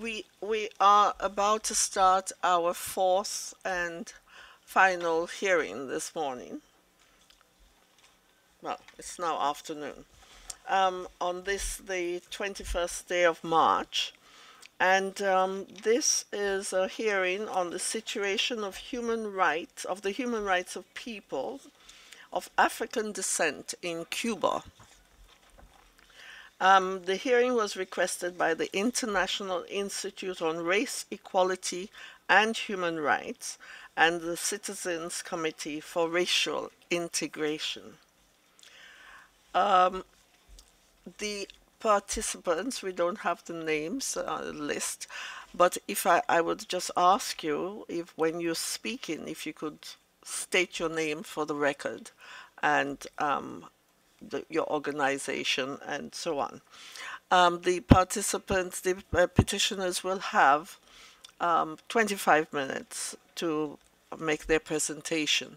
we we are about to start our fourth and final hearing this morning. Well, it's now afternoon. Um, on this, the 21st day of March, and um, this is a hearing on the situation of human rights, of the human rights of people of African descent in Cuba. Um, the hearing was requested by the International Institute on Race Equality and Human Rights and the Citizens Committee for Racial Integration. Um, the participants, we don't have the names on uh, the list, but if I, I would just ask you if when you're speaking, if you could state your name for the record and um, the, your organization and so on. Um, the participants, the uh, petitioners will have um, 25 minutes to make their presentation.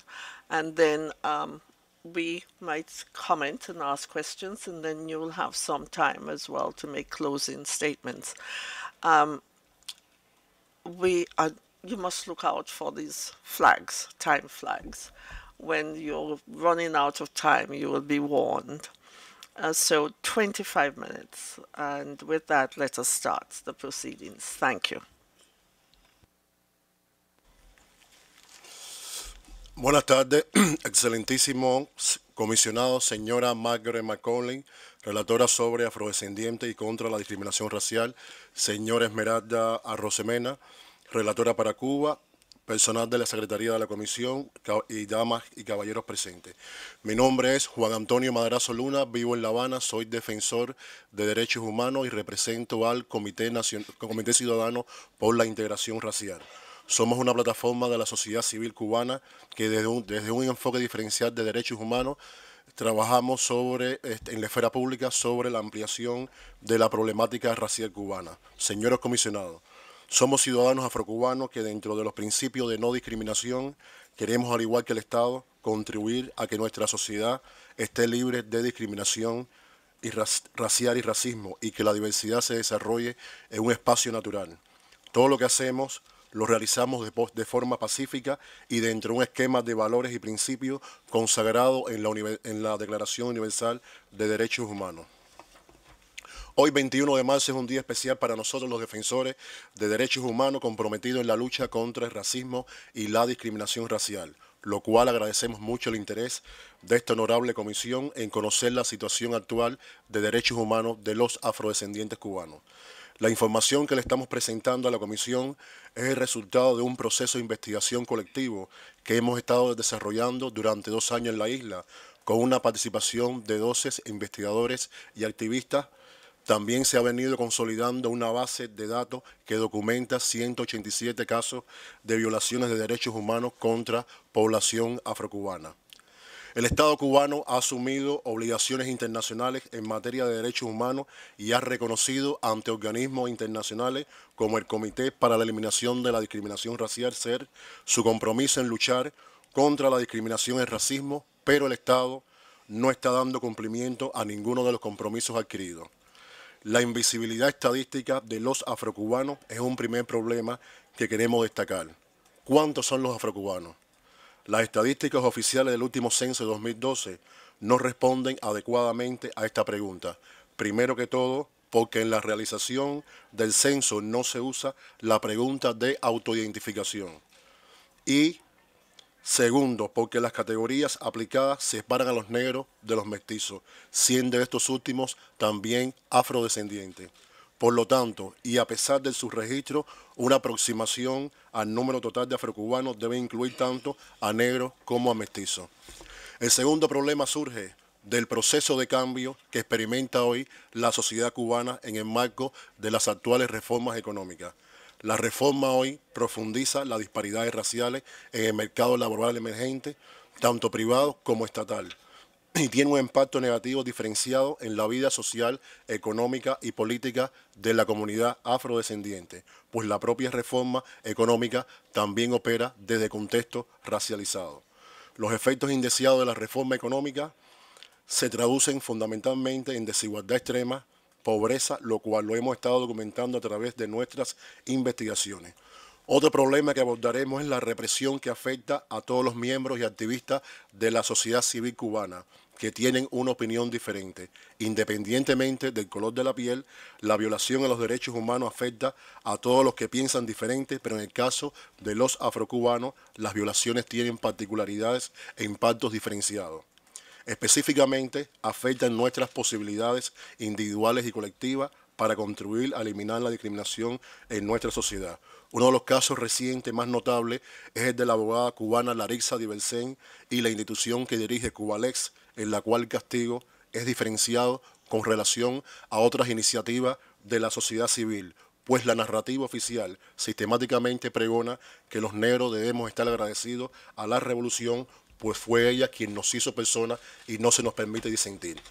And then um, we might comment and ask questions, and then you'll have some time as well to make closing statements. Um, we are, you must look out for these flags, time flags. when you're running out of time, you will be warned. Uh, so 25 minutes. And with that, let us start the proceedings. Thank you. Buenas tardes, excelentísimo comisionado señora Margaret McCauley, relatora sobre afrodescendientes y contra la discriminación racial, señora Esmeralda Arrozemena, relatora para Cuba, personal de la Secretaría de la Comisión y damas y caballeros presentes. Mi nombre es Juan Antonio Madrazo Luna, vivo en La Habana, soy defensor de derechos humanos y represento al Comité, Nacional, Comité Ciudadano por la Integración Racial. Somos una plataforma de la sociedad civil cubana que desde un, desde un enfoque diferencial de derechos humanos trabajamos sobre, este, en la esfera pública sobre la ampliación de la problemática racial cubana. Señores comisionados, somos ciudadanos afrocubanos que dentro de los principios de no discriminación queremos, al igual que el Estado, contribuir a que nuestra sociedad esté libre de discriminación y racial y racismo y que la diversidad se desarrolle en un espacio natural. Todo lo que hacemos lo realizamos de, forma pacífica y dentro de un esquema de valores y principios consagrado en la, en la Declaración Universal de Derechos Humanos. Hoy 21 de marzo es un día especial para nosotros los defensores de derechos humanos comprometidos en la lucha contra el racismo y la discriminación racial, lo cual agradecemos mucho el interés de esta honorable comisión en conocer la situación actual de derechos humanos de los afrodescendientes cubanos. La información que le estamos presentando a la comisión es el resultado de un proceso de investigación colectivo que hemos estado desarrollando durante dos años en la isla, con una participación de 12 investigadores y activistas también se ha venido consolidando una base de datos que documenta 187 casos de violaciones de derechos humanos contra población afrocubana. El Estado cubano ha asumido obligaciones internacionales en materia de derechos humanos y ha reconocido ante organismos internacionales como el Comité para la Eliminación de la Discriminación Racial SER su compromiso en luchar contra la discriminación y el racismo, pero el Estado no está dando cumplimiento a ninguno de los compromisos adquiridos. La invisibilidad estadística de los afrocubanos es un primer problema que queremos destacar. ¿Cuántos son los afrocubanos? Las estadísticas oficiales del último censo de 2012 no responden adecuadamente a esta pregunta. Primero que todo, porque en la realización del censo no se usa la pregunta de autoidentificación. Y Segundo, porque las categorías aplicadas separan a los negros de los mestizos, siendo estos últimos también afrodescendientes. Por lo tanto, y a pesar del su registro, una aproximación al número total de afrocubanos debe incluir tanto a negros como a mestizos. El segundo problema surge del proceso de cambio que experimenta hoy la sociedad cubana en el marco de las actuales reformas económicas. La reforma hoy profundiza las disparidades raciales en el mercado laboral emergente, tanto privado como estatal, y tiene un impacto negativo diferenciado en la vida social, económica y política de la comunidad afrodescendiente, pues la propia reforma económica también opera desde contexto racializado. Los efectos indeseados de la reforma económica se traducen fundamentalmente en desigualdad extrema, pobreza, lo cual lo hemos estado documentando a través de nuestras investigaciones. Otro problema que abordaremos es la represión que afecta a todos los miembros y activistas de la sociedad civil cubana que tienen una opinión diferente. Independientemente del color de la piel, la violación a los derechos humanos afecta a todos los que piensan diferente, pero en el caso de los afrocubanos, las violaciones tienen particularidades e impactos diferenciados. Específicamente, afectan nuestras posibilidades individuales y colectivas para contribuir a eliminar la discriminación en nuestra sociedad. Uno de los casos recientes más notables es el de la abogada cubana Larissa Diversen y la institución que dirige Cubalex, en la cual el castigo es diferenciado con relación a otras iniciativas de la sociedad civil, pues la narrativa oficial sistemáticamente pregona que los negros debemos estar agradecidos a la revolución pues fue ella quien nos hizo persona y no se nos permite disentir.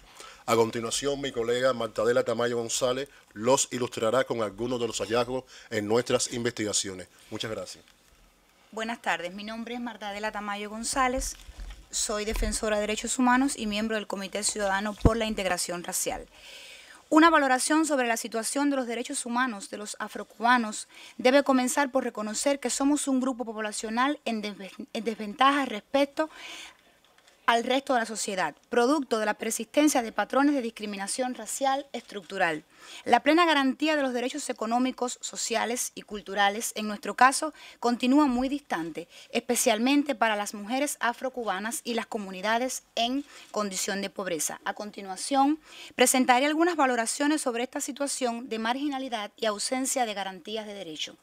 A continuación, mi colega Martadela Tamayo González los ilustrará con algunos de los hallazgos en nuestras investigaciones. Muchas gracias. Buenas tardes, mi nombre es Martadela Tamayo González, soy defensora de derechos humanos y miembro del Comité Ciudadano por la Integración Racial. Una valoración sobre la situación de los derechos humanos de los afrocubanos debe comenzar por reconocer que somos un grupo poblacional en, desventaja respecto a al resto de la sociedad, producto de la persistencia de patrones de discriminación racial estructural. La plena garantía de los derechos económicos, sociales y culturales, en nuestro caso, continúa muy distante, especialmente para las mujeres afrocubanas y las comunidades en condición de pobreza. A continuación, presentaré algunas valoraciones sobre esta situación de marginalidad y ausencia de garantías de derecho.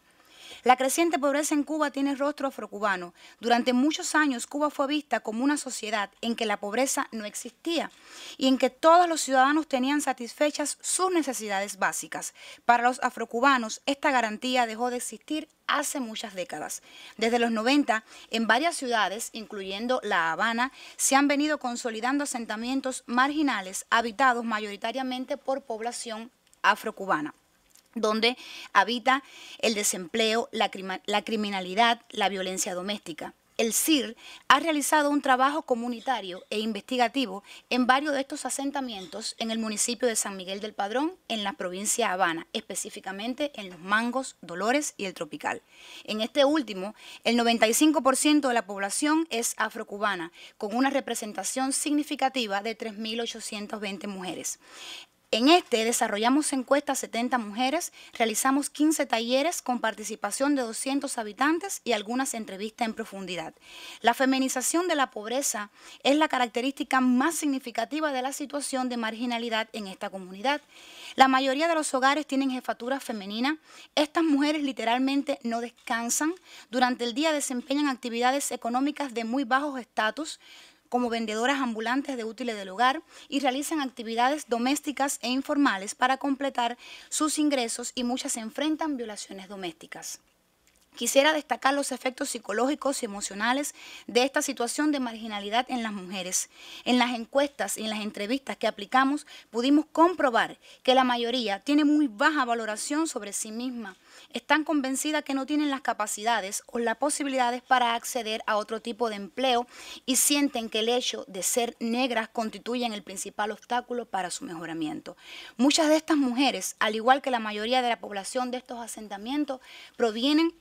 La creciente pobreza en Cuba tiene rostro afrocubano. Durante muchos años Cuba fue vista como una sociedad en que la pobreza no existía y en que todos los ciudadanos tenían satisfechas sus necesidades básicas. Para los afrocubanos esta garantía dejó de existir hace muchas décadas. Desde los 90, en varias ciudades, incluyendo La Habana, se han venido consolidando asentamientos marginales habitados mayoritariamente por población afrocubana donde habita el desempleo, la, criminalidad, la violencia doméstica. El CIR ha realizado un trabajo comunitario e investigativo en varios de estos asentamientos en el municipio de San Miguel del Padrón, en la provincia de Habana, específicamente en Los Mangos, Dolores y el Tropical. En este último, el 95% de la población es afrocubana, con una representación significativa de 3.820 mujeres. En este desarrollamos encuestas a 70 mujeres, realizamos 15 talleres con participación de 200 habitantes y algunas entrevistas en profundidad. La feminización de la pobreza es la característica más significativa de la situación de marginalidad en esta comunidad. La mayoría de los hogares tienen jefatura femenina. Estas mujeres literalmente no descansan. Durante el día desempeñan actividades económicas de muy bajos estatus como vendedoras ambulantes de útiles del hogar y realizan actividades domésticas e informales para completar sus ingresos y muchas enfrentan violaciones domésticas. Quisiera destacar los efectos psicológicos y emocionales de esta situación de marginalidad en las mujeres. En las encuestas y en las entrevistas que aplicamos pudimos comprobar que la mayoría tiene muy baja valoración sobre sí misma, están convencidas que no tienen las capacidades o las posibilidades para acceder a otro tipo de empleo y sienten que el hecho de ser negras constituyen el principal obstáculo para su mejoramiento. Muchas de estas mujeres, al igual que la mayoría de la población de estos asentamientos, provienen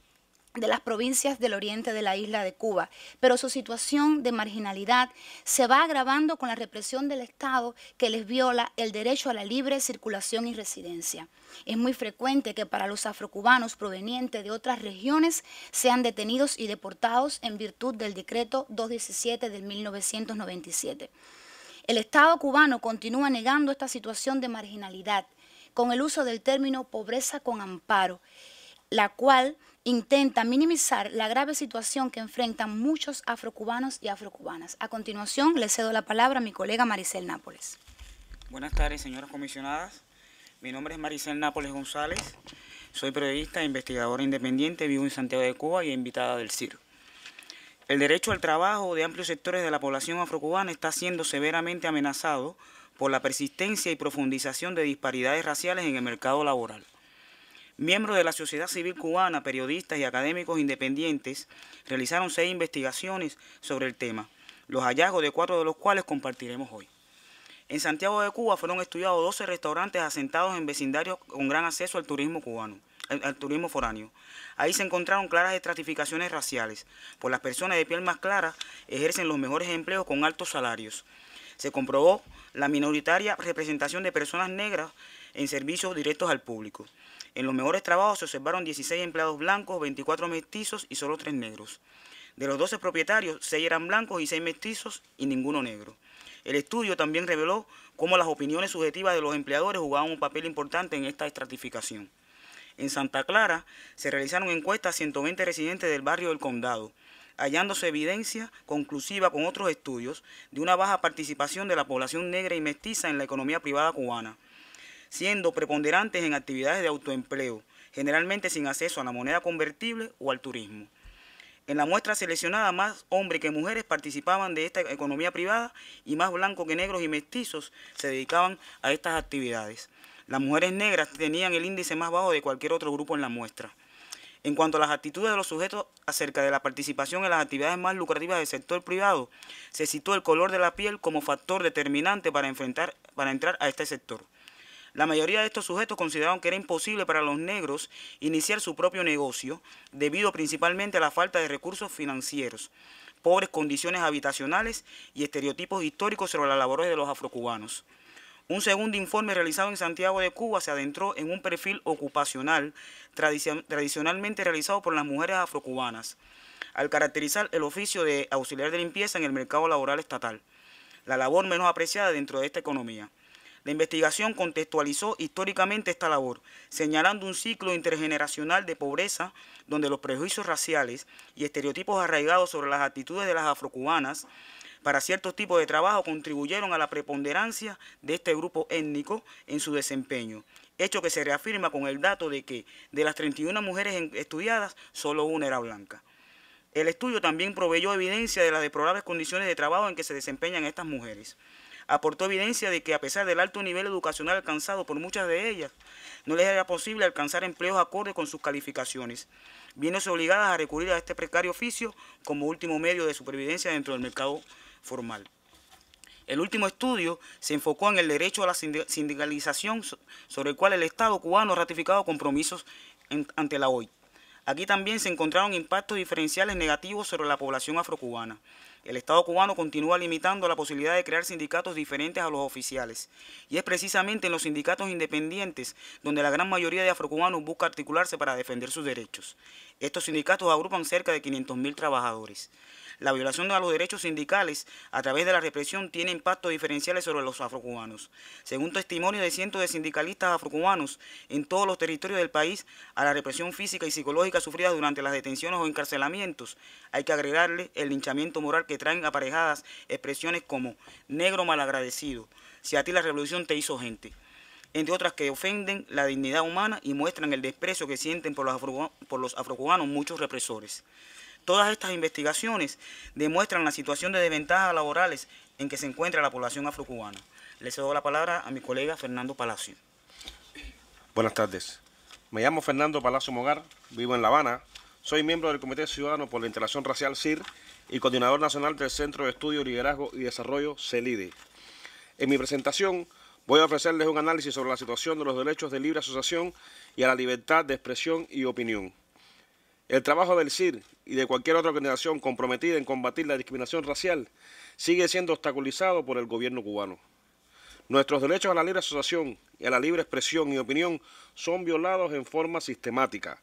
de las provincias del oriente de la isla de Cuba, pero su situación de marginalidad se va agravando con la represión del Estado que les viola el derecho a la libre circulación y residencia. Es muy frecuente que para los afrocubanos provenientes de otras regiones sean detenidos y deportados en virtud del decreto 217 del 1997. El Estado cubano continúa negando esta situación de marginalidad con el uso del término pobreza con amparo, la cual intenta minimizar la grave situación que enfrentan muchos afrocubanos y afrocubanas. A continuación, le cedo la palabra a mi colega Maricel Nápoles. Buenas tardes, señoras comisionadas. Mi nombre es Maricel Nápoles González. Soy periodista e investigadora independiente, vivo en Santiago de Cuba y invitada del CIR. El derecho al trabajo de amplios sectores de la población afrocubana está siendo severamente amenazado por la persistencia y profundización de disparidades raciales en el mercado laboral. Miembros de la sociedad civil cubana, periodistas y académicos independientes realizaron seis investigaciones sobre el tema, los hallazgos de cuatro de los cuales compartiremos hoy. En Santiago de Cuba fueron estudiados 12 restaurantes asentados en vecindarios con gran acceso al turismo cubano, al, turismo foráneo. Ahí se encontraron claras estratificaciones raciales, pues las personas de piel más clara ejercen los mejores empleos con altos salarios. Se comprobó la minoritaria representación de personas negras en servicios directos al público. En los mejores trabajos se observaron 16 empleados blancos, 24 mestizos y solo 3 negros. De los 12 propietarios, 6 eran blancos y 6 mestizos y ninguno negro. El estudio también reveló cómo las opiniones subjetivas de los empleadores jugaban un papel importante en esta estratificación. En Santa Clara se realizaron encuestas a 120 residentes del barrio del condado, hallándose evidencia conclusiva con otros estudios de una baja participación de la población negra y mestiza en la economía privada cubana siendo preponderantes en actividades de autoempleo, generalmente sin acceso a la moneda convertible o al turismo. En la muestra seleccionada, más hombres que mujeres participaban de esta economía privada y más blancos que negros y mestizos se dedicaban a estas actividades. Las mujeres negras tenían el índice más bajo de cualquier otro grupo en la muestra. En cuanto a las actitudes de los sujetos acerca de la participación en las actividades más lucrativas del sector privado, se citó el color de la piel como factor determinante para, enfrentar, para entrar a este sector. La mayoría de estos sujetos consideraron que era imposible para los negros iniciar su propio negocio debido principalmente a la falta de recursos financieros, pobres condiciones habitacionales y estereotipos históricos sobre las labores de los afrocubanos. Un segundo informe realizado en Santiago de Cuba se adentró en un perfil ocupacional tradicionalmente realizado por las mujeres afrocubanas, al caracterizar el oficio de auxiliar de limpieza en el mercado laboral estatal, la labor menos apreciada dentro de esta economía. La investigación contextualizó históricamente esta labor, señalando un ciclo intergeneracional de pobreza donde los prejuicios raciales y estereotipos arraigados sobre las actitudes de las afrocubanas para ciertos tipos de trabajo contribuyeron a la preponderancia de este grupo étnico en su desempeño, hecho que se reafirma con el dato de que de las 31 mujeres estudiadas, solo una era blanca. El estudio también proveyó evidencia de las deplorables condiciones de trabajo en que se desempeñan estas mujeres aportó evidencia de que a pesar del alto nivel educacional alcanzado por muchas de ellas, no les era posible alcanzar empleos acordes con sus calificaciones, viéndose obligadas a recurrir a este precario oficio como último medio de supervivencia dentro del mercado formal. El último estudio se enfocó en el derecho a la sindicalización sobre el cual el Estado cubano ha ratificado compromisos ante la OIT. Aquí también se encontraron impactos diferenciales negativos sobre la población afrocubana el Estado cubano continúa limitando la posibilidad de crear sindicatos diferentes a los oficiales. Y es precisamente en los sindicatos independientes donde la gran mayoría de afrocubanos busca articularse para defender sus derechos. Estos sindicatos agrupan cerca de 500.000 trabajadores. La violación de los derechos sindicales a través de la represión tiene impactos diferenciales sobre los afrocubanos. Según testimonio de cientos de sindicalistas afrocubanos en todos los territorios del país, a la represión física y psicológica sufrida durante las detenciones o encarcelamientos, hay que agregarle el linchamiento moral que traen aparejadas expresiones como negro malagradecido, si a ti la revolución te hizo gente entre otras que ofenden la dignidad humana y muestran el desprecio que sienten por los, por los afrocubanos muchos represores. Todas estas investigaciones demuestran la situación de desventajas laborales en que se encuentra la población afrocubana. Le cedo la palabra a mi colega Fernando Palacio. Buenas tardes. Me llamo Fernando Palacio Mogar, vivo en La Habana. Soy miembro del Comité Ciudadano por la Integración Racial CIR y coordinador nacional del Centro de Estudio, Liderazgo y Desarrollo CELIDE. E. En mi presentación Voy a ofrecerles un análisis sobre la situación de los derechos de libre asociación y a la libertad de expresión y opinión. El trabajo del CIR y de cualquier otra organización comprometida en combatir la discriminación racial sigue siendo obstaculizado por el gobierno cubano. Nuestros derechos a la libre asociación y a la libre expresión y opinión son violados en forma sistemática.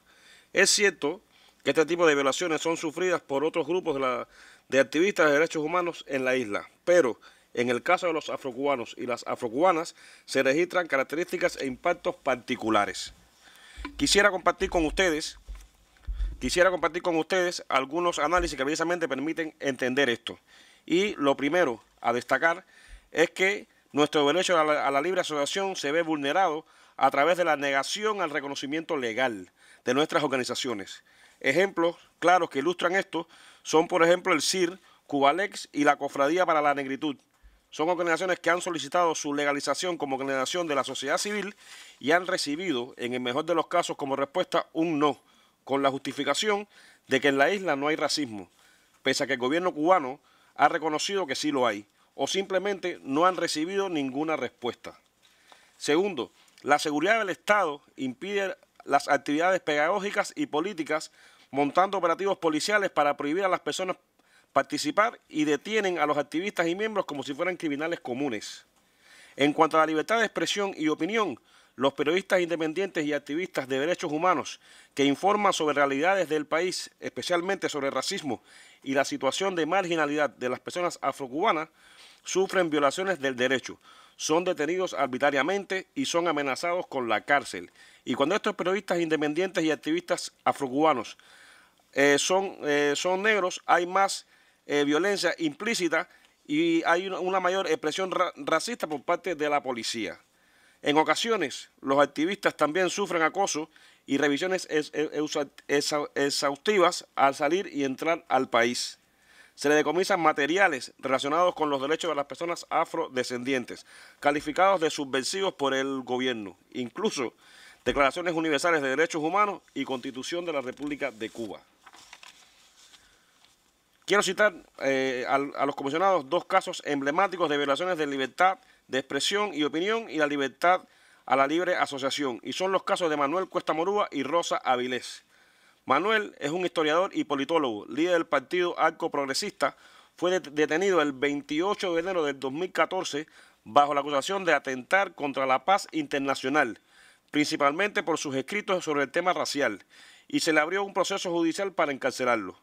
Es cierto que este tipo de violaciones son sufridas por otros grupos de, activistas de derechos humanos en la isla, pero en el caso de los afrocubanos y las afrocubanas se registran características e impactos particulares. Quisiera compartir con ustedes, quisiera compartir con ustedes algunos análisis que precisamente permiten entender esto. Y lo primero a destacar es que nuestro derecho a la, a la libre asociación se ve vulnerado a través de la negación al reconocimiento legal de nuestras organizaciones. Ejemplos claros que ilustran esto son, por ejemplo, el CIR, Cubalex y la Cofradía para la Negritud, son organizaciones que han solicitado su legalización como organización de la sociedad civil y han recibido, en el mejor de los casos, como respuesta un no, con la justificación de que en la isla no hay racismo, pese a que el gobierno cubano ha reconocido que sí lo hay, o simplemente no han recibido ninguna respuesta. Segundo, la seguridad del Estado impide las actividades pedagógicas y políticas montando operativos policiales para prohibir a las personas participar y detienen a los activistas y miembros como si fueran criminales comunes. En cuanto a la libertad de expresión y opinión, los periodistas independientes y activistas de derechos humanos que informan sobre realidades del país, especialmente sobre el racismo y la situación de marginalidad de las personas afrocubanas, sufren violaciones del derecho, son detenidos arbitrariamente y son amenazados con la cárcel. Y cuando estos periodistas independientes y activistas afrocubanos eh, son, eh, son negros, hay más eh, violencia implícita y hay una mayor expresión racista por parte de la policía. En ocasiones, los activistas también sufren acoso y revisiones exhaustivas al salir y entrar al país. Se le decomisan materiales relacionados con los derechos de las personas afrodescendientes, calificados de subversivos por el gobierno, incluso declaraciones universales de derechos humanos y constitución de la República de Cuba. Quiero citar eh, a, a, los comisionados dos casos emblemáticos de violaciones de libertad de expresión y opinión y la libertad a la libre asociación, y son los casos de Manuel Cuesta Morúa y Rosa Avilés. Manuel es un historiador y politólogo, líder del partido Arco Progresista, fue detenido el 28 de enero del 2014 bajo la acusación de atentar contra la paz internacional, principalmente por sus escritos sobre el tema racial, y se le abrió un proceso judicial para encarcelarlo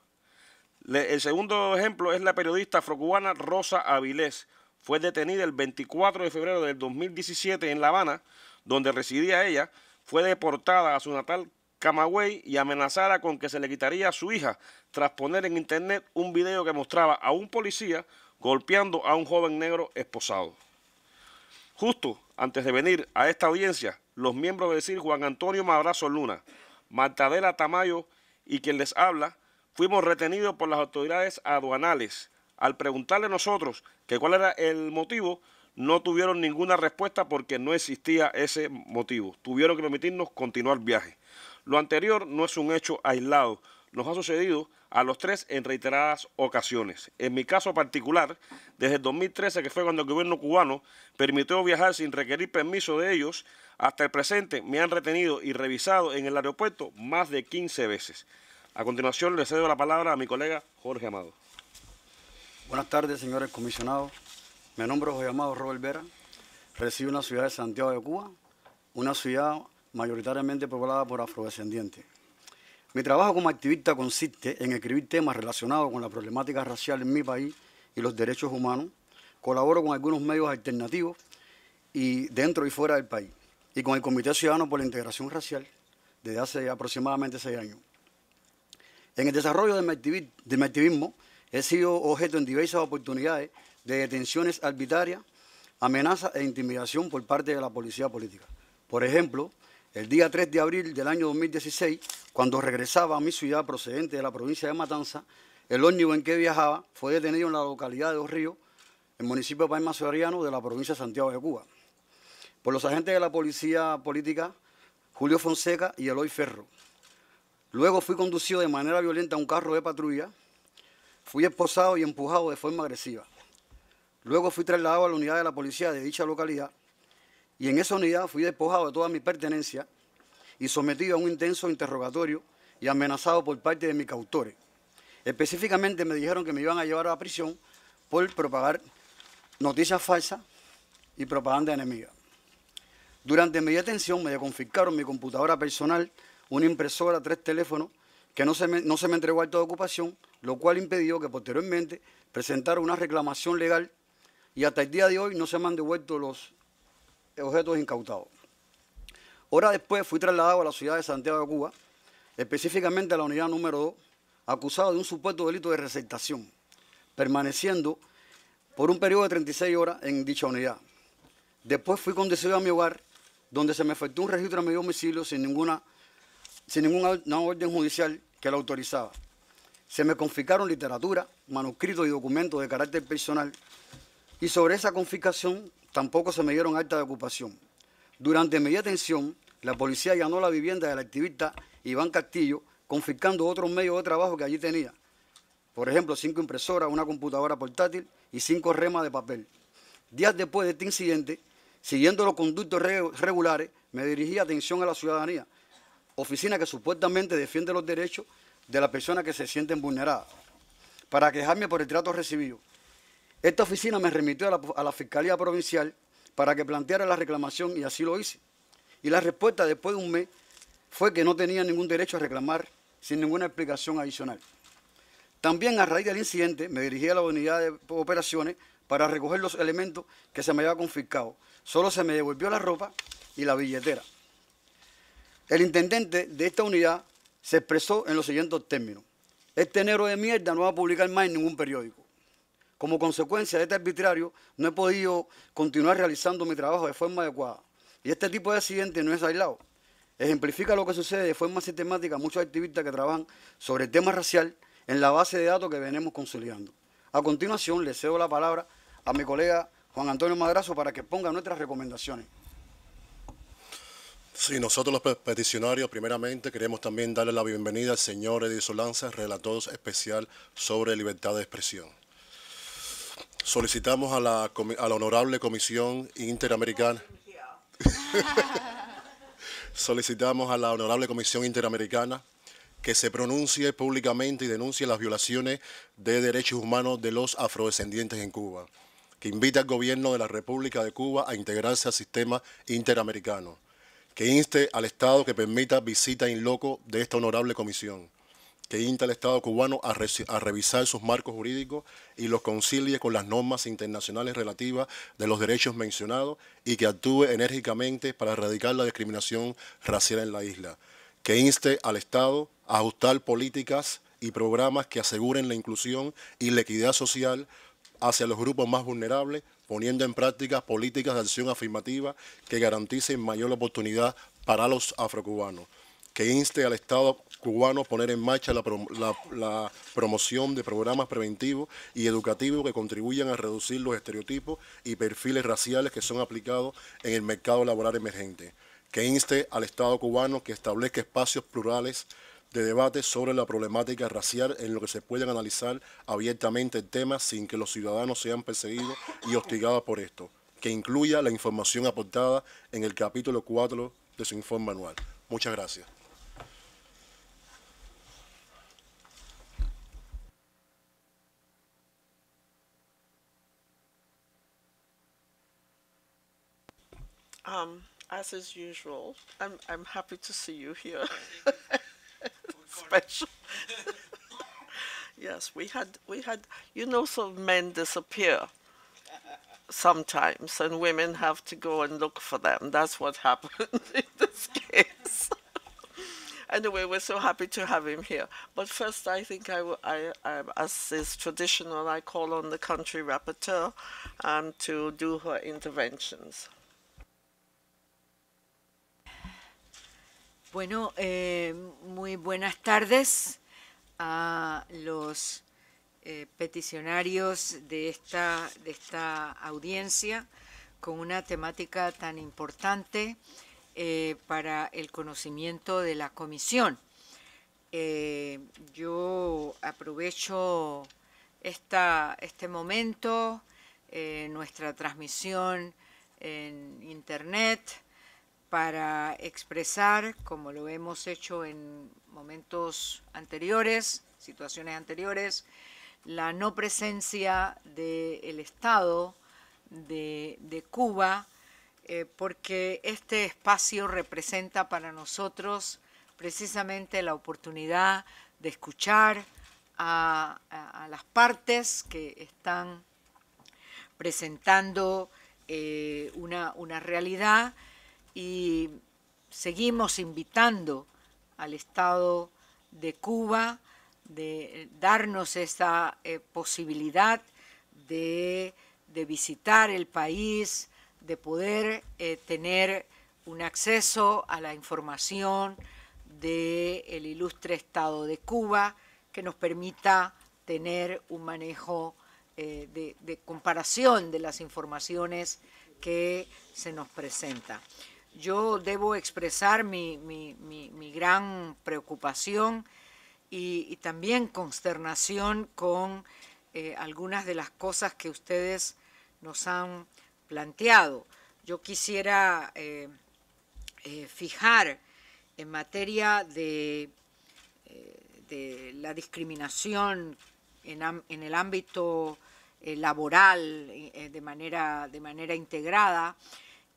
el segundo ejemplo es la periodista afrocubana Rosa Avilés. Fue detenida el 24 de febrero del 2017 en La Habana, donde residía ella. Fue deportada a su natal Camagüey y amenazada con que se le quitaría a su hija tras poner en internet un video que mostraba a un policía golpeando a un joven negro esposado. Justo antes de venir a esta audiencia, los miembros de CIR Juan Antonio Madrazo Luna, Martadela Tamayo y quien les habla, fuimos retenidos por las autoridades aduanales. Al preguntarle a nosotros que cuál era el motivo, no tuvieron ninguna respuesta porque no existía ese motivo. Tuvieron que permitirnos continuar el viaje. Lo anterior no es un hecho aislado. Nos ha sucedido a los tres en reiteradas ocasiones. En mi caso particular, desde el 2013, que fue cuando el gobierno cubano permitió viajar sin requerir permiso de ellos, hasta el presente me han retenido y revisado en el aeropuerto más de 15 veces. A continuación le cedo la palabra a mi colega Jorge Amado. Buenas tardes, señores comisionados. Me nombro Jorge Amado Robert Vera. Resido en la ciudad de Santiago de Cuba, una ciudad mayoritariamente poblada por afrodescendientes. Mi trabajo como activista consiste en escribir temas relacionados con la problemática racial en mi país y los derechos humanos. Colaboro con algunos medios alternativos y dentro y fuera del país y con el Comité Ciudadano por la Integración Racial desde hace aproximadamente seis años. En el desarrollo del de activismo he sido objeto en diversas oportunidades de detenciones arbitrarias, amenazas e intimidación por parte de la policía política. Por ejemplo, el día 3 de abril del año 2016, cuando regresaba a mi ciudad procedente de la provincia de Matanza, el ómnibus en que viajaba fue detenido en la localidad de Dos Ríos, el municipio de Palma Soriano de la provincia de Santiago de Cuba, por los agentes de la policía política Julio Fonseca y Eloy Ferro. Luego fui conducido de manera violenta a un carro de patrulla. Fui esposado y empujado de forma agresiva. Luego fui trasladado a la unidad de la policía de dicha localidad y en esa unidad fui despojado de toda mi pertenencia y sometido a un intenso interrogatorio y amenazado por parte de mis cautores. Específicamente me dijeron que me iban a llevar a la prisión por propagar noticias falsas y propaganda enemiga. Durante mi detención me confiscaron mi computadora personal una impresora, tres teléfonos, que no se me, no se me entregó alto de ocupación, lo cual impidió que posteriormente presentara una reclamación legal y hasta el día de hoy no se me han devuelto los objetos incautados. Horas después fui trasladado a la ciudad de Santiago de Cuba, específicamente a la unidad número 2, acusado de un supuesto delito de receptación, permaneciendo por un periodo de 36 horas en dicha unidad. Después fui conducido a mi hogar, donde se me efectuó un registro a mi domicilio sin ninguna sin ninguna orden judicial que la autorizaba. Se me confiscaron literatura, manuscritos y documentos de carácter personal y sobre esa confiscación tampoco se me dieron alta de ocupación. Durante mi detención, la policía allanó la vivienda del activista Iván Castillo, confiscando otros medios de trabajo que allí tenía. Por ejemplo, cinco impresoras, una computadora portátil y cinco remas de papel. Días después de este incidente, siguiendo los conductos regulares, me dirigí atención a la ciudadanía oficina que supuestamente defiende los derechos de las personas que se sienten vulneradas, para quejarme por el trato recibido. Esta oficina me remitió a la, Fiscalía Provincial para que planteara la reclamación y así lo hice. Y la respuesta después de un mes fue que no tenía ningún derecho a reclamar sin ninguna explicación adicional. También a raíz del incidente me dirigí a la unidad de operaciones para recoger los elementos que se me había confiscado. Solo se me devolvió la ropa y la billetera. El intendente de esta unidad se expresó en los siguientes términos. Este enero de mierda no va a publicar más en ningún periódico. Como consecuencia de este arbitrario, no he podido continuar realizando mi trabajo de forma adecuada. Y este tipo de accidente no es aislado. Ejemplifica lo que sucede de forma sistemática a muchos activistas que trabajan sobre el tema racial en la base de datos que venimos consolidando. A continuación, le cedo la palabra a mi colega Juan Antonio Madrazo para que ponga nuestras recomendaciones. Sí, nosotros los peticionarios, primeramente, queremos también darle la bienvenida al señor Edison Lanza, relator especial sobre libertad de expresión. Solicitamos a la, honorable Comisión Interamericana. Solicitamos a la honorable Comisión Interamericana que se pronuncie públicamente y denuncie las violaciones de derechos humanos de los afrodescendientes en Cuba, que invita al gobierno de la República de Cuba a integrarse al sistema interamericano que inste al Estado que permita visita in loco de esta honorable comisión, que inste al Estado cubano a, revisar sus marcos jurídicos y los concilie con las normas internacionales relativas de los derechos mencionados y que actúe enérgicamente para erradicar la discriminación racial en la isla, que inste al Estado a ajustar políticas y programas que aseguren la inclusión y la equidad social hacia los grupos más vulnerables poniendo en práctica políticas de acción afirmativa que garanticen mayor oportunidad para los afrocubanos, que inste al Estado cubano a poner en marcha la, promoción de programas preventivos y educativos que contribuyan a reducir los estereotipos y perfiles raciales que son aplicados en el mercado laboral emergente, que inste al Estado cubano que establezca espacios plurales de debate sobre la problemática racial en lo que se pueden analizar abiertamente el tema sin que los ciudadanos sean perseguidos y hostigados por esto, que incluya la información aportada en el capítulo 4 de su informe anual. Muchas gracias. usual, special. yes, we had, we had, you know, some men disappear sometimes, and women have to go and look for them. That's what happened in this case. anyway, we're so happy to have him here. But first, I think I, I, I, um, as is traditional, I call on the country rapporteur um, to do her interventions. Bueno, eh, muy buenas tardes a los eh, peticionarios de esta, audiencia con una temática tan importante eh, para el conocimiento de la comisión. yo aprovecho este momento, nuestra transmisión en Internet, para expresar, como lo hemos hecho en momentos anteriores, situaciones anteriores, la no presencia del Estado de, Cuba, eh, porque este espacio representa para nosotros precisamente la oportunidad de escuchar a, las partes que están presentando eh, una realidad y seguimos invitando al Estado de Cuba de darnos esa eh, posibilidad de, visitar el país, de poder eh, tener un acceso a la información del ilustre Estado de Cuba que nos permita tener un manejo eh, de, comparación de las informaciones que se nos presenta. Yo debo expresar mi, gran preocupación y, también consternación con eh, algunas de las cosas que ustedes nos han planteado. Yo quisiera eh, eh, fijar en materia de, la discriminación en, el ámbito laboral de manera integrada,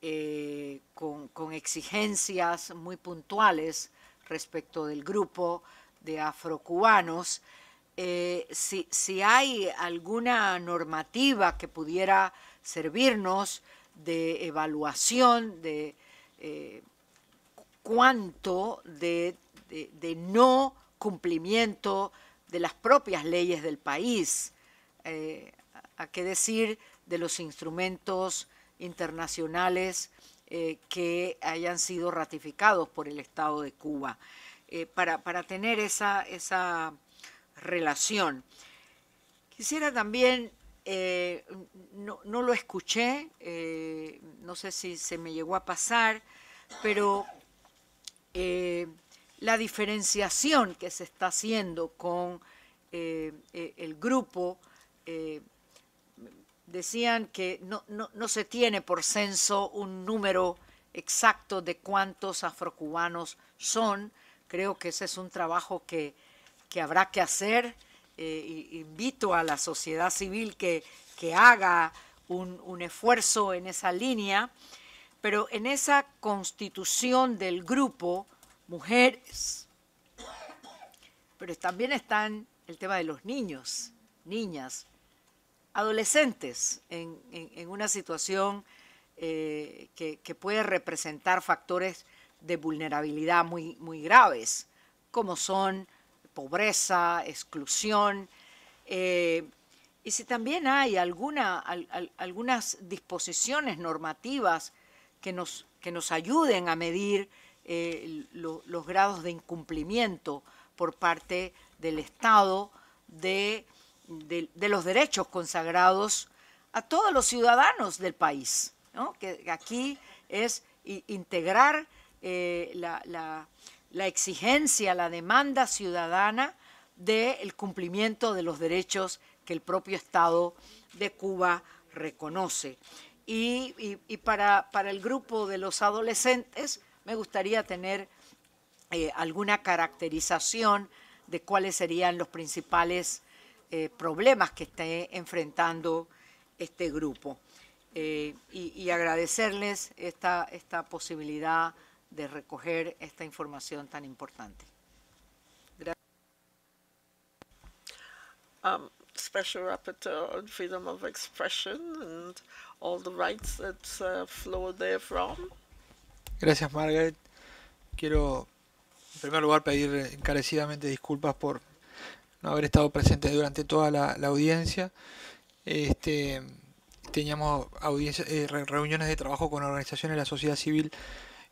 eh, con, exigencias muy puntuales respecto del grupo de afrocubanos. Eh, si, hay alguna normativa que pudiera servirnos de evaluación de eh, cuánto de, de, no cumplimiento de las propias leyes del país, a qué decir de los instrumentos internacionales eh, que hayan sido ratificados por el Estado de Cuba, eh, para, tener esa, esa relación. Quisiera también, eh, no, lo escuché, no sé si se me llegó a pasar, pero la diferenciación que se está haciendo con el grupo decían que no, se tiene por censo un número exacto de cuántos afrocubanos son. Creo que ese es un trabajo que, que habrá que hacer. Eh, invito a la sociedad civil que, que haga un, un, esfuerzo en esa línea, pero en esa constitución del grupo, mujeres, pero también están el tema de los niños, niñas, adolescentes en, una situación eh, que, puede representar factores de vulnerabilidad muy, muy graves, como son pobreza, exclusión, eh, y si también hay algunas disposiciones normativas que nos, que nos ayuden a medir eh, los grados de incumplimiento por parte del Estado de de, los derechos consagrados a todos los ciudadanos del país, que aquí es integrar eh, la, exigencia, la demanda ciudadana del cumplimiento de los derechos que el propio Estado de Cuba reconoce. Y, para, el grupo de los adolescentes me gustaría tener eh, alguna caracterización de cuáles serían los principales eh, problemas que esté enfrentando este grupo. Eh, y, agradecerles esta, esta posibilidad de recoger esta información tan importante. Gracias. Um, uh, Gracias, Margaret. Quiero, en primer lugar, pedir encarecidamente disculpas por no haber estado presente durante toda la, audiencia. Este, teníamos eh, reuniones de trabajo con organizaciones de la sociedad civil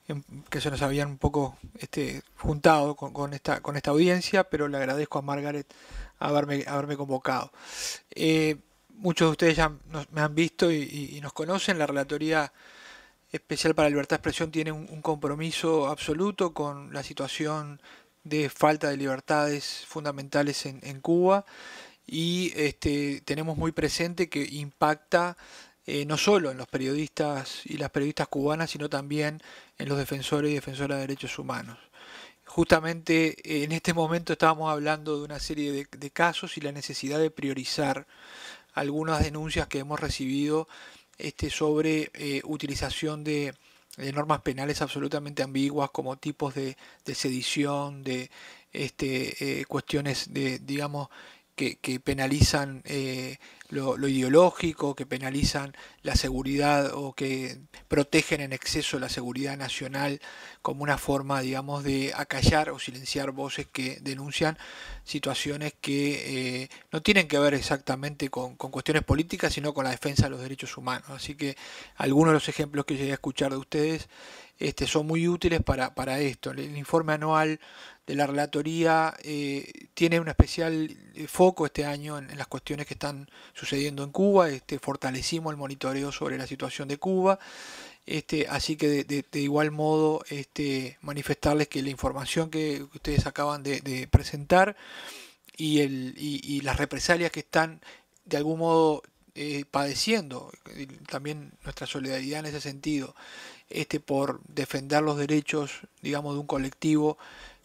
em, que se nos habían un poco este, juntado con, esta, con esta audiencia, pero le agradezco a Margaret haberme, haberme convocado. Eh, muchos de ustedes ya me han visto y, nos conocen, la Relatoría Especial para la Libertad de Expresión tiene un compromiso absoluto con la situación de falta de libertades fundamentales en, Cuba y este, tenemos muy presente que impacta eh, no solo en los periodistas y las periodistas cubanas, sino también en los defensores y defensoras de derechos humanos. Justamente eh, en este momento estábamos hablando de una serie de, casos y la necesidad de priorizar algunas denuncias que hemos recibido este, sobre eh, utilización de, de eh, normas penales absolutamente ambiguas como tipos de, sedición, de este, eh, cuestiones de, digamos, que, penalizan eh, lo, ideológico, que penalizan la seguridad o que protegen en exceso la seguridad nacional como una forma, digamos, de acallar o silenciar voces que denuncian situaciones que eh, no tienen que ver exactamente con, cuestiones políticas, sino con la defensa de los derechos humanos. Así que algunos de los ejemplos que llegué a escuchar de ustedes este, son muy útiles para, para esto. El informe anual de la relatoría eh, tiene un especial eh, foco este año en, las cuestiones que están sucediendo en Cuba. Este, fortalecimos el monitoreo sobre la situación de Cuba. Este, así que de, igual modo este, manifestarles que la información que ustedes acaban de, presentar y, las represalias que están de algún modo eh, padeciendo, también nuestra solidaridad en ese sentido, por defender los derechos, digamos, de un colectivo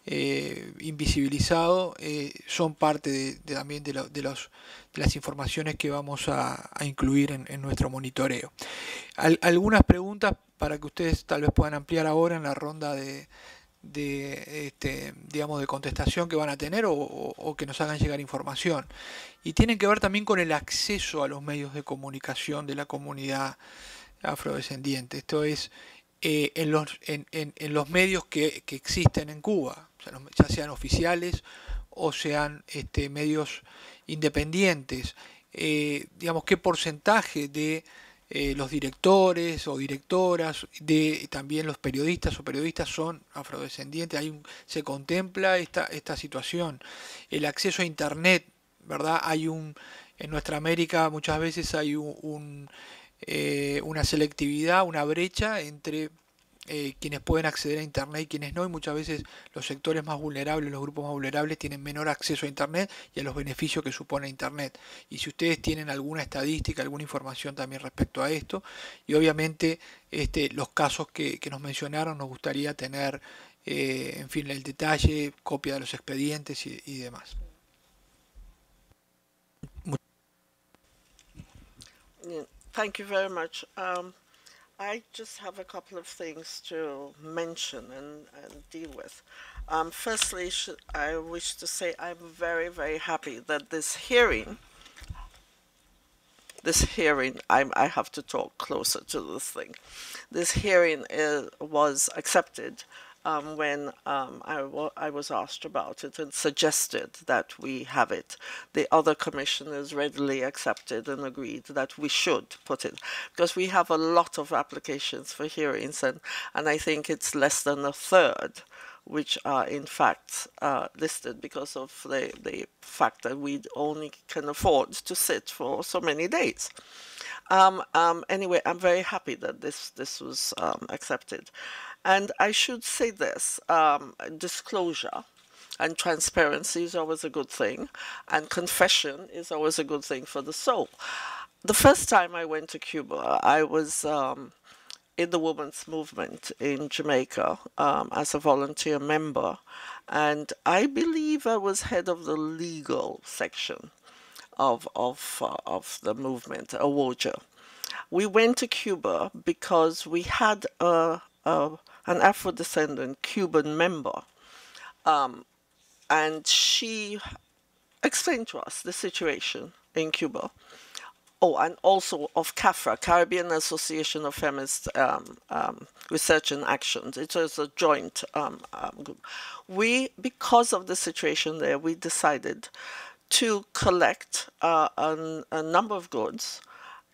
eh, invisibilizado eh, son parte de, también de, las informaciones que vamos a, incluir en, nuestro monitoreo. algunas preguntas para que ustedes tal vez puedan ampliar ahora en la ronda de, este, digamos, de contestación que van a tener o, que nos hagan llegar información. Y tienen que ver también con el acceso a los medios de comunicación de la comunidad afrodescendiente. Esto es eh, en, los, medios que existen en Cuba ya sean oficiales o sean este, medios independientes. Eh, digamos, qué porcentaje de eh, los directores o directoras, de también los periodistas o periodistas son afrodescendientes, se contempla esta, esta situación. El acceso a Internet, ¿verdad? Hay un, en nuestra América muchas veces hay eh, una selectividad, una brecha entre eh, quienes pueden acceder a Internet y quienes no, y muchas veces los sectores más vulnerables, los grupos más vulnerables tienen menor acceso a Internet y a los beneficios que supone Internet. Y si ustedes tienen alguna estadística, alguna información también respecto a esto, y obviamente este, los casos que, nos mencionaron, nos gustaría tener, eh, en fin, el detalle, copia de los expedientes y, demás. Thank you um, I just have a couple of things to mention and, and deal with. Um, firstly, I wish to say I'm very, very happy that this hearing, this hearing, I'm, I have to talk closer to this thing. This hearing is, uh, was accepted um, when um, I, was asked about it and suggested that we have it. The other commissioners readily accepted and agreed that we should put it because we have a lot of applications for hearings, and, and I think it's less than a third which are in fact uh, listed because of the, the fact that we only can afford to sit for so many days. Um, um, anyway, I'm very happy that this, this was um, accepted. And I should say this um, disclosure and transparency is always a good thing, and confession is always a good thing for the soul. The first time I went to Cuba, I was um, in the women's movement in Jamaica um, as a volunteer member, and I believe I was head of the legal section of of uh, of the movement, AWOJA. We went to Cuba because we had a, a an Afro descendant Cuban member. Um, and she explained to us the situation in Cuba. Oh, and also of CAFRA, Caribbean Association of Feminist um, um, Research and Actions. It was a joint um, um, group. We, because of the situation there, we decided to collect uh, an, a number of goods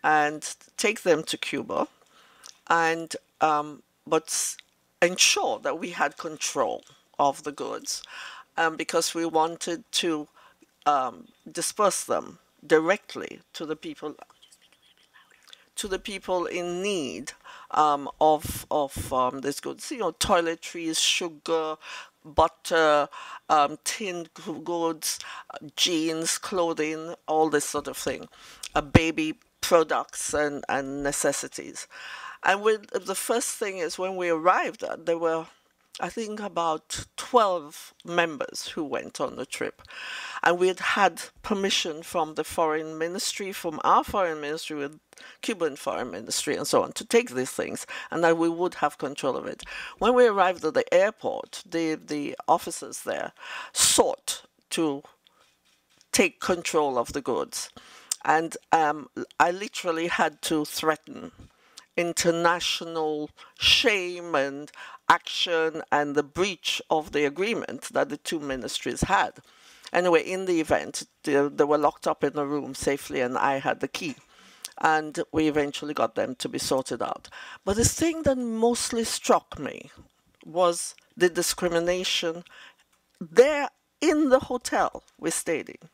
and take them to Cuba, and um, but ensure that we had control of the goods um, because we wanted to um, disperse them directly to the people to the people in need um, of of um, goods, you know, toiletries, sugar, butter, um, tinned goods, jeans, clothing, all this sort of thing, uh, baby products and, and necessities. And when, the first thing is when we arrived, uh, there were, I think, about 12 members who went on the trip. And we had had permission from the foreign ministry, from our foreign ministry, with Cuban foreign ministry, and so on, to take these things, and that we would have control of it. When we arrived at the airport, the, the officers there sought to take control of the goods. And um, I literally had to threaten international shame and action and the breach of the agreement that the two ministries had. Anyway, in the event, they, they were locked up in a room safely, and I had the key. And we eventually got them to be sorted out. But the thing that mostly struck me was the discrimination there in the hotel we stayed in.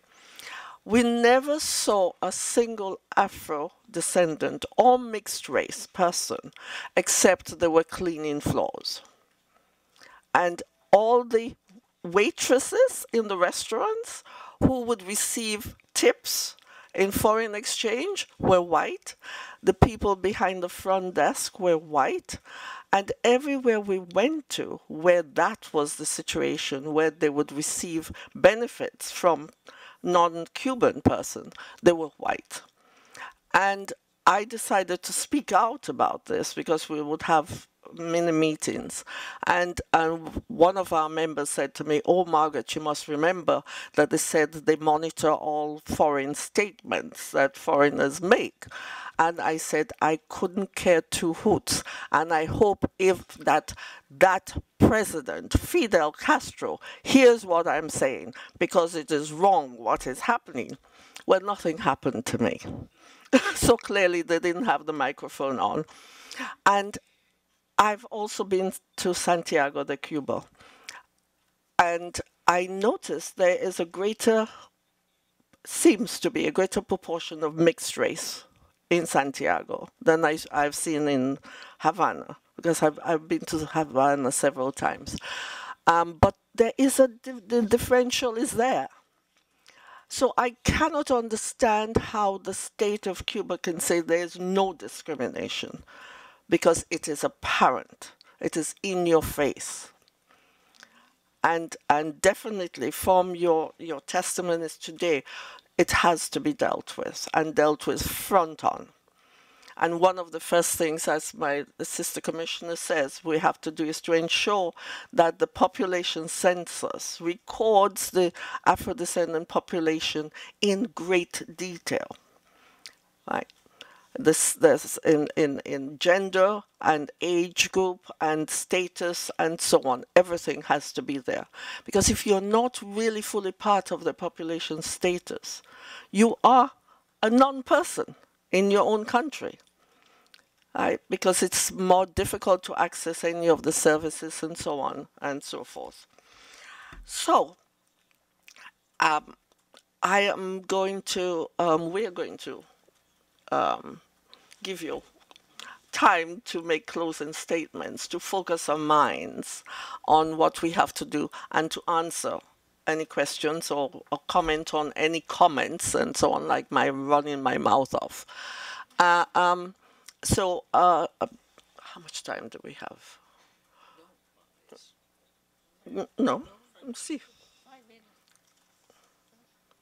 We never saw a single Afro descendant or mixed race person, except they were cleaning floors. And all the waitresses in the restaurants who would receive tips in foreign exchange were white. The people behind the front desk were white. And everywhere we went to where that was the situation, where they would receive benefits from non-Cuban person. They were white. And I decided to speak out about this because we would have many meetings. And, and one of our members said to me, Oh, Margaret, you must remember that they said they monitor all foreign statements that foreigners make. And I said, I couldn't care two hoots. And I hope if that, that president, Fidel Castro, hears what I'm saying, because it is wrong what is happening. Well, nothing happened to me. so clearly they didn't have the microphone on. And I've also been to Santiago de Cuba, and I noticed there is a greater, seems to be a greater proportion of mixed race in Santiago than I, have seen in Havana, because I've, I've been to Havana several times. Um, but there is a, the differential is there. So I cannot understand how the state of Cuba can say there is no discrimination because it is apparent, it is in your face. And, and definitely from your, your testimonies today, it has to be dealt with and dealt with front on. And one of the first things, as my sister commissioner says, we have to do is to ensure that the population census records the Afro descendant population in great detail. Right? this, this in, in, in gender and age group and status and so on. Everything has to be there. Because if you're not really fully part of the population status, you are a non-person in your own country. Right? Because it's more difficult to access any of the services and so on and so forth. So, um, I am going to, um, we are going to um, give you time to make closing statements, to focus our minds on what we have to do and to answer any questions or, or comment on any comments and so on, like my running my mouth off. Uh, um, so, uh, uh how much time do we have? No, Let's see.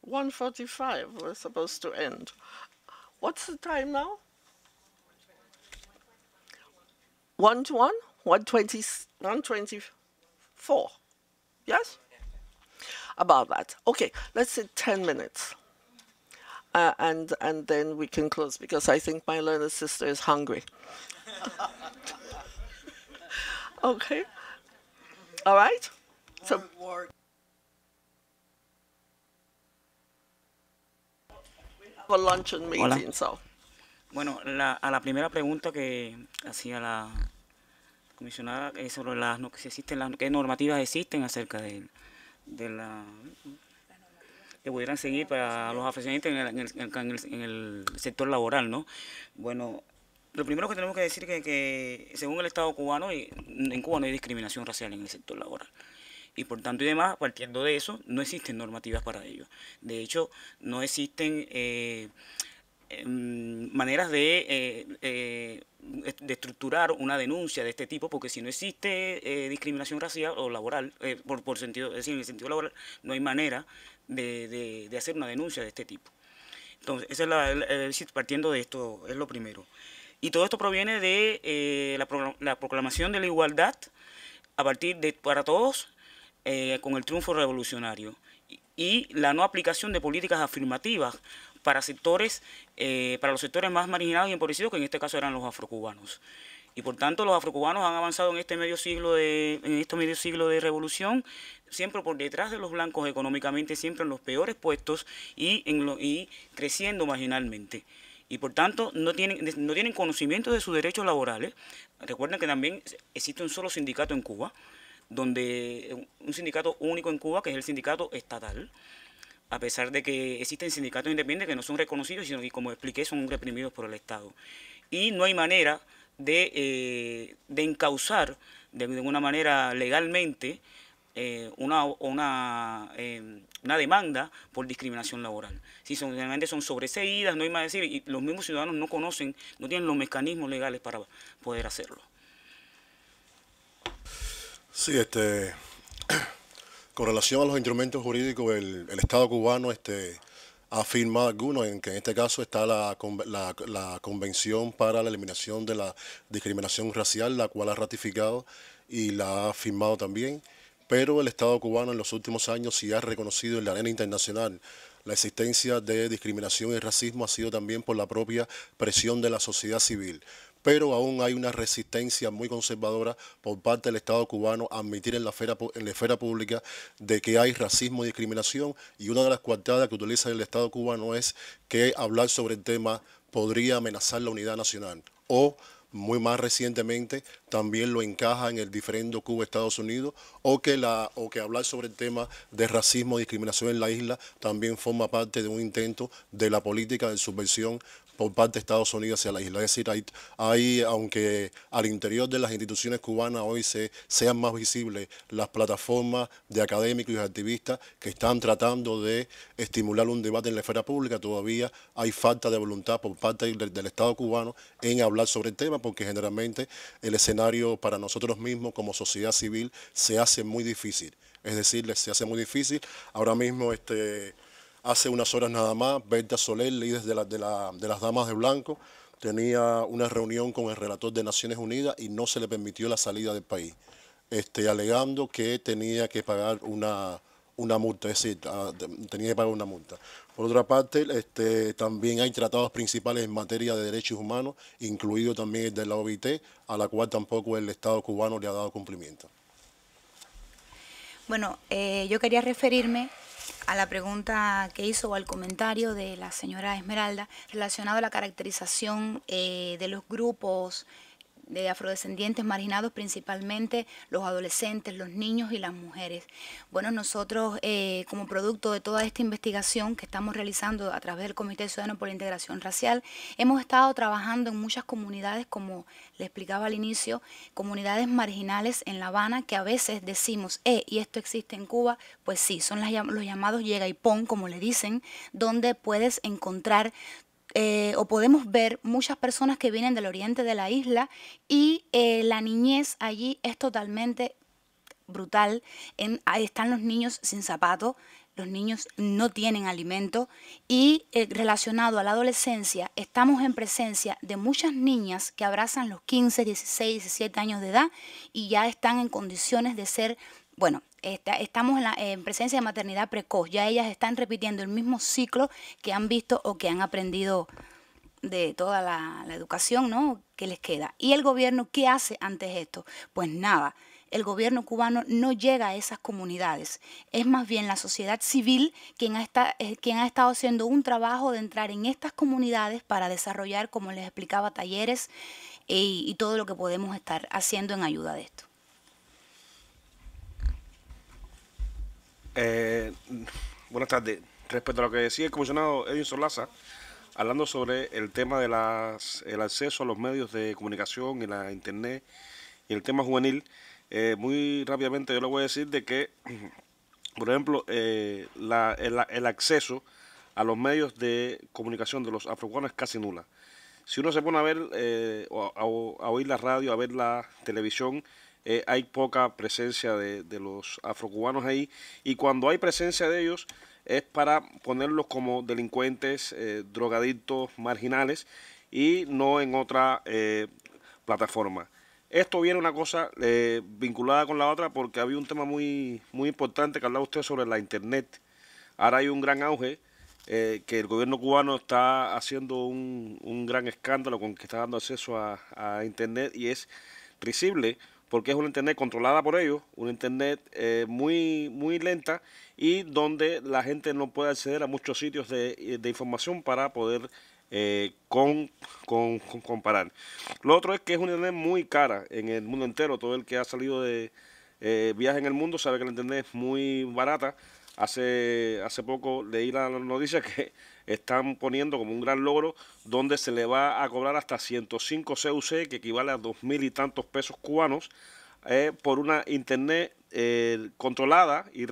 1.45, we're supposed to end. What's the time now? 1 to 1, 120, 124. Yes? About that. Okay, let's say 10 minutes. Uh, and, and then we can close because I think my learner sister is hungry. okay. All right. So. A luncheon meeting, Hola. so. Bueno, la, a la primera pregunta que hacía la comisionada es eh, sobre las, que existen qué normativas existen acerca de, de la que pudieran seguir para los aficionados en el, sector laboral, ¿no? Bueno, lo primero que tenemos que decir es que, según el Estado cubano, eh, en Cuba no hay discriminación racial en el sector laboral y por tanto y demás, partiendo de eso, no existen normativas para ello. De hecho, no existen eh, Em, maneras eh, eh, de, estructurar una denuncia de este tipo, porque si no existe eh, discriminación racial o laboral, por, sentido, es decir, en el sentido laboral, no hay manera de, hacer una denuncia de este tipo. Entonces, esa es la, partiendo de esto, es lo primero. Y todo esto proviene de la, proclamación de la igualdad a partir de para todos con el triunfo revolucionario y la no aplicación de políticas afirmativas para sectores, eh, para los sectores más marginados y empobrecidos, que en este caso eran los afrocubanos. Y por tanto los afrocubanos han avanzado en este medio siglo de, en este medio siglo de revolución, siempre por detrás de los blancos económicamente, siempre en los peores puestos y, en y creciendo marginalmente y por tanto no tienen, no tienen conocimiento de sus derechos laborales. Recuerden que también existe un solo sindicato en Cuba, donde un sindicato único en Cuba, que es el sindicato estatal, a pesar de que existen sindicatos independientes que no son reconocidos sino, y como expliqué son reprimidos por el Estado. Y no hay manera de, eh, de encauzar de, alguna una manera legalmente eh, una, una, eh, una, demanda por discriminación laboral. Si son, realmente son sobreseídas, no hay más decir, y los mismos ciudadanos no conocen, no tienen los mecanismos legales para poder hacerlo. Sí, este, con relación a los instrumentos jurídicos, el, Estado cubano este, ha firmado algunos, en que en este caso está la, la, Convención para la Eliminación de la Discriminación Racial, la cual ha ratificado y la ha firmado también, pero el Estado cubano en los últimos años sí ha reconocido en la arena internacional la existencia de discriminación y racismo ha sido también por la propia presión de la sociedad civil pero aún hay una resistencia muy conservadora por parte del Estado cubano a admitir en la esfera, pública de que hay racismo y discriminación y una de las cuartadas que utiliza el Estado cubano es que hablar sobre el tema podría amenazar la unidad nacional o muy más recientemente también lo encaja en el diferendo Cuba-Estados Unidos o que, o que hablar sobre el tema de racismo y discriminación en la isla también forma parte de un intento de la política de subversión por parte de Estados Unidos hacia la isla. Es decir, hay, aunque al interior de las instituciones cubanas hoy se, sean más visibles las plataformas de académicos y activistas que están tratando de estimular un debate en la esfera pública, todavía hay falta de voluntad por parte del, del Estado cubano en hablar sobre el tema, porque generalmente el escenario para nosotros mismos como sociedad civil se hace muy difícil. Es decir, se hace muy difícil. Ahora mismo este, Hace unas horas nada más, Berta Soler, líder de, las Damas de Blanco, tenía una reunión con el relator de Naciones Unidas y no se le permitió la salida del país, este, alegando que tenía que pagar una, multa, es decir, ah, tenía que pagar una multa. Por otra parte, este, también hay tratados principales en materia de derechos humanos, incluido también el de la OIT, a la cual tampoco el Estado cubano le ha dado cumplimiento. Bueno, eh, yo quería referirme a la pregunta que hizo o al comentario de la señora Esmeralda relacionado a la caracterización eh, de los grupos de afrodescendientes marginados, principalmente los adolescentes, los niños y las mujeres. Bueno, nosotros eh, como producto de toda esta investigación que estamos realizando a través del Comité Ciudadano por la Integración Racial, hemos estado trabajando en muchas comunidades, como le explicaba al inicio, comunidades marginales en La Habana que a veces decimos, eh, y esto existe en Cuba, pues sí, son los llamados llega y pon, como le dicen, donde puedes encontrar eh, o podemos ver muchas personas que vienen del oriente de la isla y eh, la niñez allí es totalmente brutal. ahí están los niños sin zapatos, los niños no tienen alimento y eh, relacionado a la adolescencia, estamos en presencia de muchas niñas que abrazan los 15, 16, 17 años de edad y ya están en condiciones de ser bueno, estamos en, presencia de maternidad precoz. Ya ellas están repitiendo el mismo ciclo que han visto o que han aprendido de toda la, educación ¿no? que les queda. ¿Y el gobierno qué hace antes esto? Pues nada, el gobierno cubano no llega a esas comunidades. Es más bien la sociedad civil quien ha, eh, quien ha estado haciendo un trabajo de entrar en estas comunidades para desarrollar, como les explicaba, talleres eh, y todo lo que podemos estar haciendo en ayuda de esto. Eh, buenas tardes. Respecto a lo que decía el comisionado Edwin Solaza, hablando sobre el tema del acceso a los medios de comunicación y la internet y el tema juvenil, eh, muy rápidamente yo le voy a decir de que, por ejemplo, eh, el, acceso a los medios de comunicación de los afroguanos es casi nula. Si uno se pone a ver eh, o a, oír la radio, a ver la televisión, eh, hay poca presencia de, los afrocubanos ahí y cuando hay presencia de ellos es para ponerlos como delincuentes, eh, drogadictos, marginales y no en otra eh, plataforma. Esto viene una cosa vinculada con la otra porque había un tema muy, muy importante que hablaba usted sobre la Internet. Ahora hay un gran auge que el gobierno cubano está haciendo un, gran escándalo con que está dando acceso a, Internet y es risible porque es una Internet controlada por ellos, una Internet eh, muy, muy lenta y donde la gente no puede acceder a muchos sitios de, información para poder eh, con, con, comparar. Lo otro es que es una Internet muy cara en el mundo entero. Todo el que ha salido de eh, viaje en el mundo sabe que la Internet es muy barata. Hace, hace poco leí la noticia que están poniendo como un gran logro, donde se le va a cobrar hasta 105 CUC, que equivale a dos mil y tantos pesos cubanos, eh, por una internet eh, controlada y,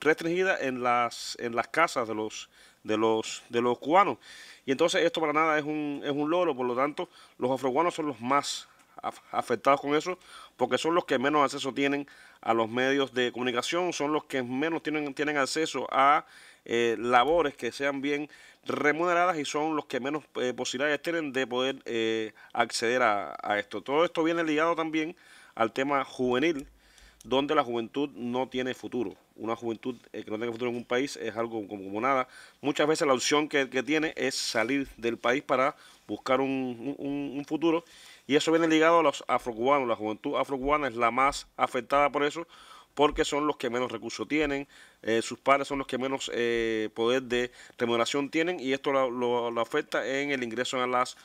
restringida en las, en las casas de los, de los, de los cubanos. Y entonces esto para nada es un, es un logro, por lo tanto los afroguanos son los más afectados con eso, porque son los que menos acceso tienen a los medios de comunicación, son los que menos tienen, tienen acceso a eh, labores que sean bien remuneradas y son los que menos eh, posibilidades tienen de poder eh, acceder a, esto. Todo esto viene ligado también al tema juvenil, donde la juventud no tiene futuro. Una juventud que no tenga futuro en un país es algo como, nada. Muchas veces la opción que, tiene es salir del país para buscar un, un futuro. Y eso viene ligado a los afrocubanos. La juventud afrocubana es la más afectada por eso, porque son los que menos recursos tienen, eh, sus padres son los que menos eh, poder de remuneración tienen y esto lo, afecta en el ingreso a las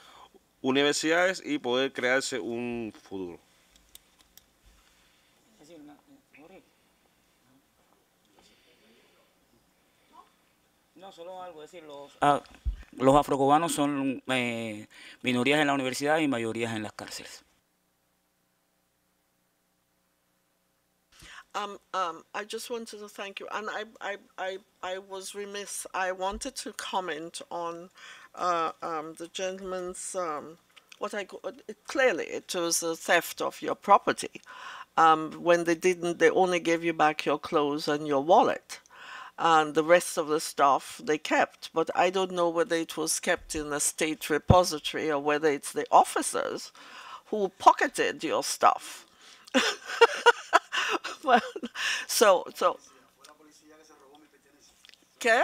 universidades y poder crearse un futuro. No, solo algo, decir, ah, los, afrocubanos son eh, minorías en la universidad y mayorías en las cárceles. Um, um, I just wanted to thank you, and I, I, I, I was remiss. I wanted to comment on uh, um, the gentleman's um, what I clearly it was a theft of your property. Um, when they didn't, they only gave you back your clothes and your wallet, and the rest of the stuff they kept. But I don't know whether it was kept in a state repository or whether it's the officers who pocketed your stuff. Bueno, so, so. Fue que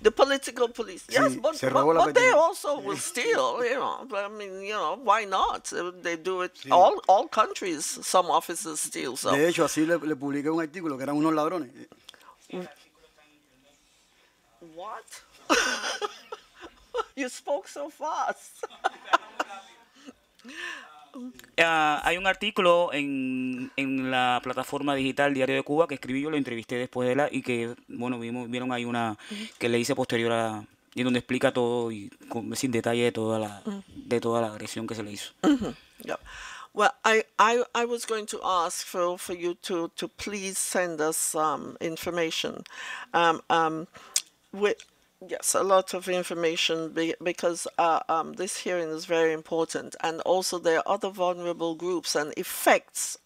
The political police, yes, sí, but, but, but they also will steal, you know. I mean, you know, why not? They do it. Sí. All, all countries, some officers steal. So. De hecho, así le, le publiqué un artículo que eran unos ladrones. What? you spoke so fast. Ah, hay un artículo en, en, la plataforma digital Diario de Cuba que escribí, yo lo entrevisté después de la y que, bueno, vimos, vieron ahí una que le hice posterior a, y donde explica todo y sin detalle de toda la de toda la agresión que se le hizo. Bueno, Well, I, I, I was going to ask for, for you to, to please send us some um, information. Um, um Yes, a lot of information be, because uh, um, this hearing is very important, and also there are other vulnerable groups and effects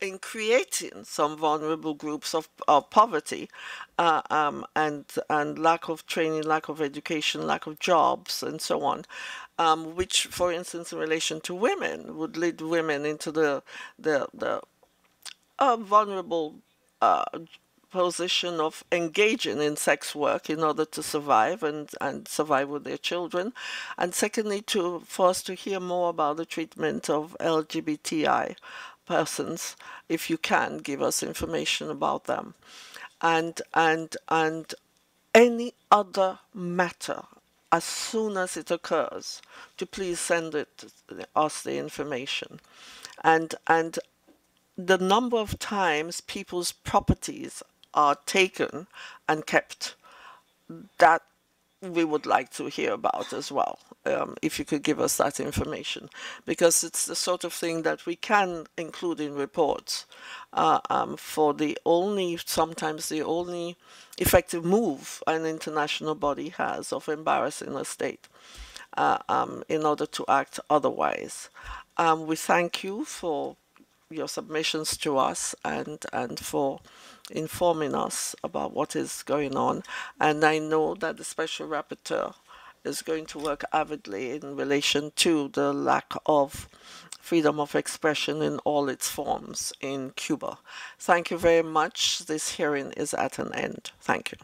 in creating some vulnerable groups of, of poverty uh, um, and and lack of training, lack of education, lack of jobs, and so on, um, which, for instance, in relation to women, would lead women into the the the uh, vulnerable uh, position of engaging in sex work in order to survive and, and survive with their children. And secondly, to, for us to hear more about the treatment of LGBTI persons, if you can give us information about them. And, and, and any other matter as soon as it occurs to please send it us the information and and the number of times people's properties are taken and kept. That we would like to hear about as well, um, if you could give us that information, because it's the sort of thing that we can include in reports. Uh, um, for the only, sometimes the only effective move an international body has of embarrassing a state uh, um, in order to act otherwise. Um, we thank you for your submissions to us and, and for informing us about what is going on. And I know that the Special Rapporteur is going to work avidly in relation to the lack of freedom of expression in all its forms in Cuba. Thank you very much. This hearing is at an end. Thank you.